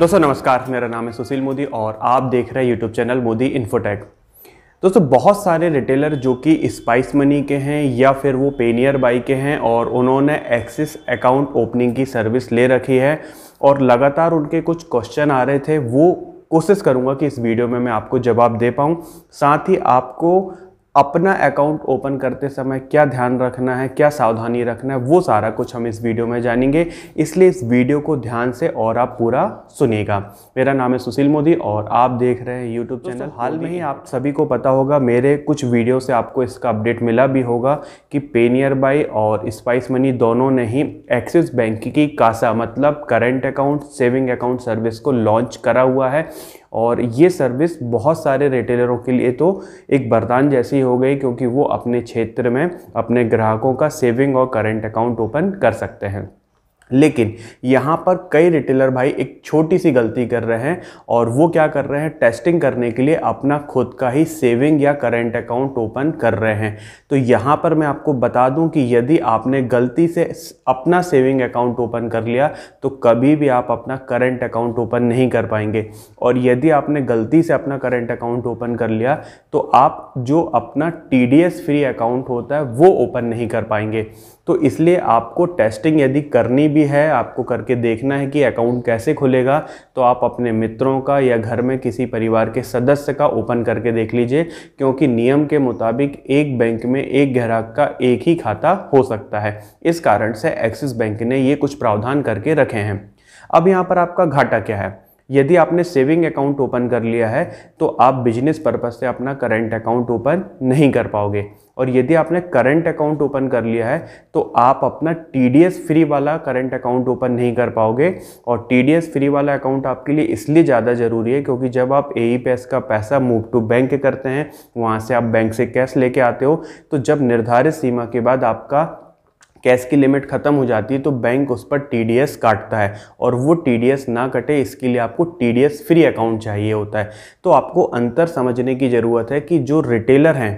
दोस्तों नमस्कार मेरा नाम है सुशील मोदी और आप देख रहे हैं यूट्यूब चैनल मोदी इन्फोटेक दोस्तों बहुत सारे रिटेलर जो कि स्पाइस मनी के हैं या फिर वो पेनियर बाई के हैं और उन्होंने एक्सिस अकाउंट ओपनिंग की सर्विस ले रखी है और लगातार उनके कुछ क्वेश्चन आ रहे थे वो कोशिश करूँगा कि इस वीडियो में मैं आपको जवाब दे पाऊँ साथ ही आपको अपना अकाउंट ओपन करते समय क्या ध्यान रखना है क्या सावधानी रखना है वो सारा कुछ हम इस वीडियो में जानेंगे इसलिए इस वीडियो को ध्यान से और आप पूरा सुनेगा मेरा नाम है सुशील मोदी और आप देख रहे हैं यूट्यूब चैनल तो हाल में ही आप सभी को पता होगा मेरे कुछ वीडियो से आपको इसका अपडेट मिला भी होगा कि पेनियर बाई और स्पाइस मनी दोनों ने ही एक्सिस बैंक की कासा मतलब current account saving account service को लॉन्च करा हुआ है और ये सर्विस बहुत सारे रिटेलरों के लिए तो एक बरदान जैसी हो गई क्योंकि वो अपने क्षेत्र में अपने ग्राहकों का सेविंग और करेंट अकाउंट ओपन कर सकते हैं लेकिन यहाँ पर कई रिटेलर भाई एक छोटी सी गलती कर रहे हैं और वो क्या कर रहे हैं टेस्टिंग करने के लिए अपना खुद का ही सेविंग या करेंट अकाउंट ओपन कर रहे हैं तो यहाँ पर मैं आपको बता दूं कि यदि आपने गलती से अपना सेविंग अकाउंट ओपन कर लिया तो कभी भी आप अपना करेंट अकाउंट ओपन नहीं कर पाएंगे और यदि आपने गलती से अपना करेंट अकाउंट ओपन कर लिया तो आप जो अपना टी फ्री अकाउंट होता है वो ओपन नहीं कर पाएंगे तो इसलिए आपको टेस्टिंग यदि करनी भी है आपको करके देखना है कि अकाउंट कैसे खुलेगा तो आप अपने मित्रों का या घर में किसी परिवार के सदस्य का ओपन करके देख लीजिए क्योंकि नियम के मुताबिक एक बैंक में एक ग्राहक का एक ही खाता हो सकता है इस कारण से एक्सिस बैंक ने ये कुछ प्रावधान करके रखे हैं अब यहाँ पर आपका घाटा क्या है यदि आपने सेविंग अकाउंट ओपन कर लिया है तो आप बिजनेस पर्पज़ से अपना करंट अकाउंट ओपन नहीं कर पाओगे और यदि आपने करंट अकाउंट ओपन कर लिया है तो आप अपना टी फ्री वाला करंट अकाउंट ओपन नहीं कर पाओगे और टी फ्री वाला अकाउंट आपके लिए इसलिए ज़्यादा ज़रूरी है क्योंकि जब आप ए e का पैसा मूव टू बैंक करते हैं वहाँ से आप बैंक से कैश लेके आते हो तो जब निर्धारित सीमा के बाद आपका कैश की लिमिट ख़त्म हो जाती है तो बैंक उस पर टी काटता है और वो टी ना कटे इसके लिए आपको टी फ्री अकाउंट चाहिए होता है तो आपको अंतर समझने की ज़रूरत है कि जो रिटेलर हैं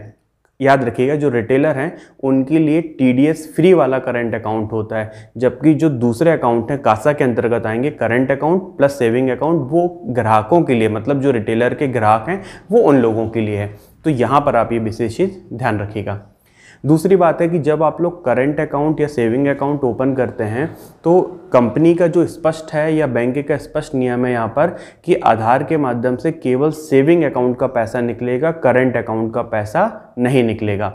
याद रखिएगा जो रिटेलर हैं उनके लिए टी फ्री वाला करंट अकाउंट होता है जबकि जो दूसरे अकाउंट हैं कासा के अंतर्गत आएंगे current account plus saving account वो ग्राहकों के लिए मतलब जो रिटेलर के ग्राहक हैं वो उन लोगों के लिए है तो यहाँ पर आप ये विशेष चीज़ ध्यान रखिएगा दूसरी बात है कि जब आप लोग करंट अकाउंट या सेविंग अकाउंट ओपन करते हैं तो कंपनी का जो स्पष्ट है या बैंक का स्पष्ट नियम है यहाँ पर कि आधार के माध्यम से केवल सेविंग अकाउंट का पैसा निकलेगा करंट अकाउंट का पैसा नहीं निकलेगा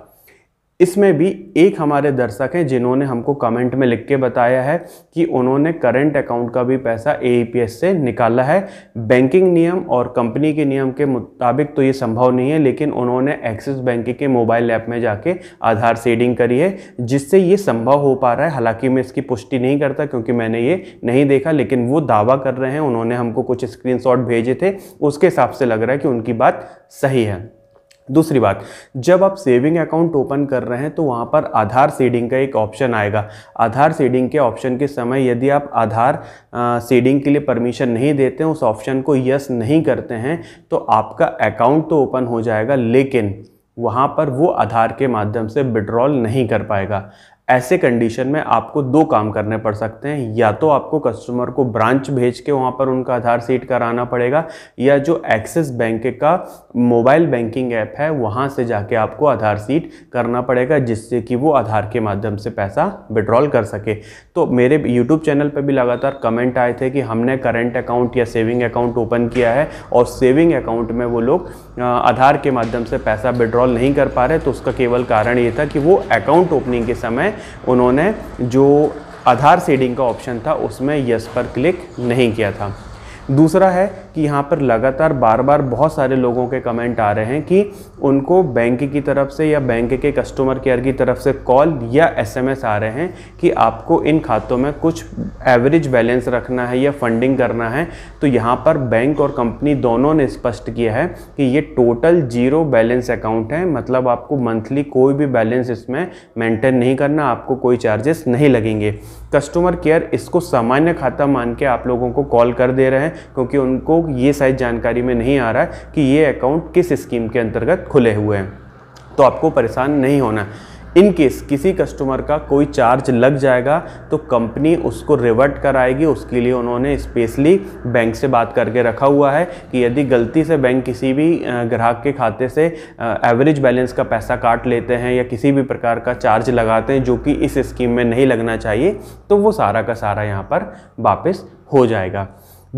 इसमें भी एक हमारे दर्शक हैं जिन्होंने हमको कमेंट में लिख के बताया है कि उन्होंने करंट अकाउंट का भी पैसा ए e से निकाला है बैंकिंग नियम और कंपनी के नियम के मुताबिक तो ये संभव नहीं है लेकिन उन्होंने एक्सिस बैंक के मोबाइल ऐप में जाके आधार सेडिंग करी है जिससे ये संभव हो पा रहा है हालांकि मैं इसकी पुष्टि नहीं करता क्योंकि मैंने ये नहीं देखा लेकिन वो दावा कर रहे हैं उन्होंने हमको कुछ स्क्रीन भेजे थे उसके हिसाब से लग रहा है कि उनकी बात सही है दूसरी बात जब आप सेविंग अकाउंट ओपन कर रहे हैं तो वहाँ पर आधार सीडिंग का एक ऑप्शन आएगा आधार सीडिंग के ऑप्शन के समय यदि आप आधार सीडिंग के लिए परमिशन नहीं देते हैं उस ऑप्शन को यस नहीं करते हैं तो आपका अकाउंट तो ओपन हो जाएगा लेकिन वहाँ पर वो आधार के माध्यम से विड्रॉल नहीं कर पाएगा ऐसे कंडीशन में आपको दो काम करने पड़ सकते हैं या तो आपको कस्टमर को ब्रांच भेज के वहाँ पर उनका आधार सीट कराना पड़ेगा या जो एक्सिस बैंक का मोबाइल बैंकिंग ऐप है वहाँ से जाके आपको आधार सीट करना पड़ेगा जिससे कि वो आधार के माध्यम से पैसा विड्रॉल कर सके तो मेरे यूट्यूब चैनल पर भी लगातार कमेंट आए थे कि हमने करेंट अकाउंट या सेविंग अकाउंट ओपन किया है और सेविंग अकाउंट में वो लोग आधार के माध्यम से पैसा विड्रॉल नहीं कर पा रहे तो उसका केवल कारण ये था कि वो अकाउंट ओपनिंग के समय उन्होंने जो आधार सीडिंग का ऑप्शन था उसमें यस पर क्लिक नहीं किया था दूसरा है कि यहाँ पर लगातार बार बार बहुत सारे लोगों के कमेंट आ रहे हैं कि उनको बैंक की तरफ से या बैंक के कस्टमर केयर की तरफ से कॉल या एसएमएस आ रहे हैं कि आपको इन खातों में कुछ एवरेज बैलेंस रखना है या फंडिंग करना है तो यहाँ पर बैंक और कंपनी दोनों ने स्पष्ट किया है कि ये टोटल जीरो बैलेंस अकाउंट है मतलब आपको मंथली कोई भी बैलेंस इसमें मेंटेन नहीं करना आपको कोई चार्जेस नहीं लगेंगे कस्टमर केयर इसको सामान्य खाता मान के आप लोगों को कॉल कर दे रहे हैं क्योंकि उनको को ये साइज जानकारी में नहीं आ रहा है कि ये अकाउंट किस स्कीम के अंतर्गत खुले हुए हैं तो आपको परेशान नहीं होना इन केस किसी कस्टमर का कोई चार्ज लग जाएगा तो कंपनी उसको रिवर्ट कराएगी उसके लिए उन्होंने स्पेशली बैंक से बात करके रखा हुआ है कि यदि गलती से बैंक किसी भी ग्राहक के खाते से एवरेज बैलेंस का पैसा काट लेते हैं या किसी भी प्रकार का चार्ज लगाते हैं जो कि इस स्कीम में नहीं लगना चाहिए तो वो सारा का सारा यहाँ पर वापस हो जाएगा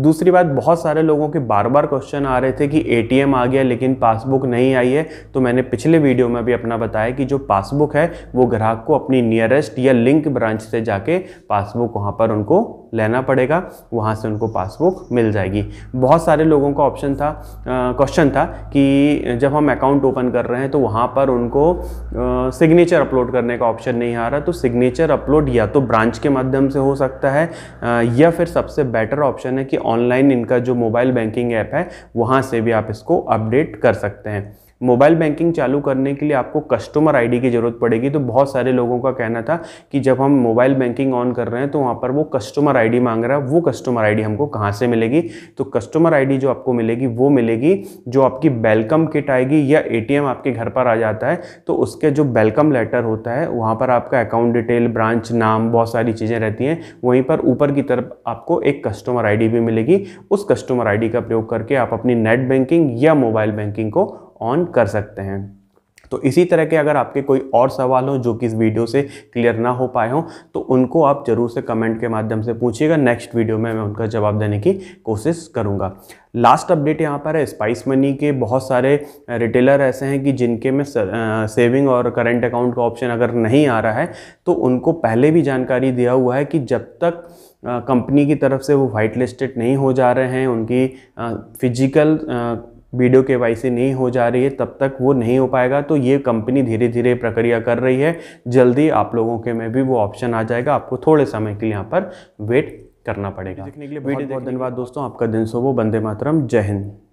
दूसरी बात बहुत सारे लोगों के बार बार क्वेश्चन आ रहे थे कि एटीएम आ गया लेकिन पासबुक नहीं आई है तो मैंने पिछले वीडियो में भी अपना बताया कि जो पासबुक है वो ग्राहक को अपनी नियरेस्ट या लिंक ब्रांच से जाके पासबुक वहाँ पर उनको लेना पड़ेगा वहाँ से उनको पासबुक मिल जाएगी बहुत सारे लोगों का ऑप्शन था क्वेश्चन था कि जब हम अकाउंट ओपन कर रहे हैं तो वहाँ पर उनको सिग्नेचर अपलोड करने का ऑप्शन नहीं आ रहा तो सिग्नेचर अपलोड या तो ब्रांच के माध्यम से हो सकता है आ, या फिर सबसे बेटर ऑप्शन है कि ऑनलाइन इनका जो मोबाइल बैंकिंग ऐप है वहाँ से भी आप इसको अपडेट कर सकते हैं मोबाइल बैंकिंग चालू करने के लिए आपको कस्टमर आईडी की ज़रूरत पड़ेगी तो बहुत सारे लोगों का कहना था कि जब हम मोबाइल बैंकिंग ऑन कर रहे हैं तो वहाँ पर वो कस्टमर आईडी मांग रहा है वो कस्टमर आईडी हमको कहाँ से मिलेगी तो कस्टमर आईडी जो आपको मिलेगी वो मिलेगी जो आपकी वेलकम किट आएगी या ए आपके घर पर आ जाता है तो उसके जो वेलकम लेटर होता है वहाँ पर आपका अकाउंट डिटेल ब्रांच नाम बहुत सारी चीज़ें रहती हैं वहीं पर ऊपर की तरफ आपको एक कस्टमर आई भी मिलेगी उस कस्टमर आई का प्रयोग करके आप अपनी नेट बैंकिंग या मोबाइल बैंकिंग को ऑन कर सकते हैं तो इसी तरह के अगर आपके कोई और सवाल हो जो कि इस वीडियो से क्लियर ना हो पाए हों तो उनको आप ज़रूर से कमेंट के माध्यम से पूछिएगा नेक्स्ट वीडियो में मैं उनका जवाब देने की कोशिश करूँगा लास्ट अपडेट यहाँ पर है स्पाइस मनी के बहुत सारे रिटेलर ऐसे हैं कि जिनके में सर, आ, सेविंग और करंट अकाउंट का ऑप्शन अगर नहीं आ रहा है तो उनको पहले भी जानकारी दिया हुआ है कि जब तक कंपनी की तरफ से वो वाइट लिस्टेड नहीं हो जा रहे हैं उनकी फिजिकल वीडियो के वाई नहीं हो जा रही है तब तक वो नहीं हो पाएगा तो ये कंपनी धीरे धीरे प्रक्रिया कर रही है जल्दी आप लोगों के में भी वो ऑप्शन आ जाएगा आपको थोड़े समय के लिए यहाँ पर वेट करना पड़ेगा देखने के लिए बहुत धन्यवाद दोस्तों आपका दिन सो वो बंदे मातरम जय हिंद